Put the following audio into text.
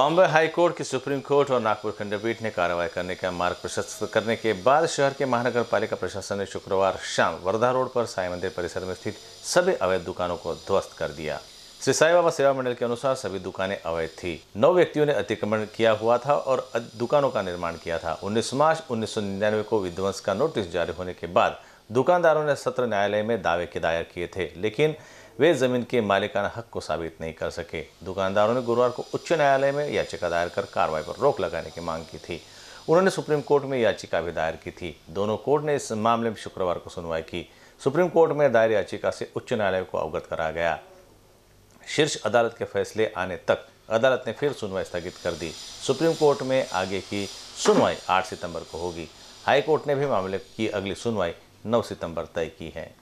Bombay high court की supreme court और नागपुर खंडपीठ ने कार्रवाई करने का मार्ग प्रशस्त करने के बाद शहर के महानगर पालिका प्रशासन ने शुक्रवार शाम वर्धा रोड पर साई मंदिर परिसर में स्थित सभी अवैध दुकानों को ध्वस्त कर दिया श्री साई बाबा सेवा मंडल के अनुसार सभी दुकानें अवैध थी नौ व्यक्तियों ने अतिक्रमण किया हुआ था और दुकानों का निर्माण किया था उन्नीस मार्च उन्नीस को विध्वंस का नोटिस जारी होने के बाद दुकानदारों ने सत्र न्यायालय में दावे के दायर किए थे लेकिन वे जमीन के मालिकाना हक को साबित नहीं कर सके दुकानदारों ने गुरुवार को उच्च न्यायालय में याचिका दायर कर कार्रवाई पर रोक लगाने की मांग की थी उन्होंने सुप्रीम कोर्ट में याचिका भी दायर की थी दोनों कोर्ट ने इस मामले में शुक्रवार को सुनवाई की सुप्रीम कोर्ट में दायर याचिका से उच्च न्यायालय को अवगत कराया गया शीर्ष अदालत के फैसले आने तक अदालत ने फिर सुनवाई स्थगित कर दी सुप्रीम कोर्ट में आगे की सुनवाई 8 सितंबर को होगी हाई कोर्ट ने भी मामले की अगली सुनवाई 9 सितंबर तय की है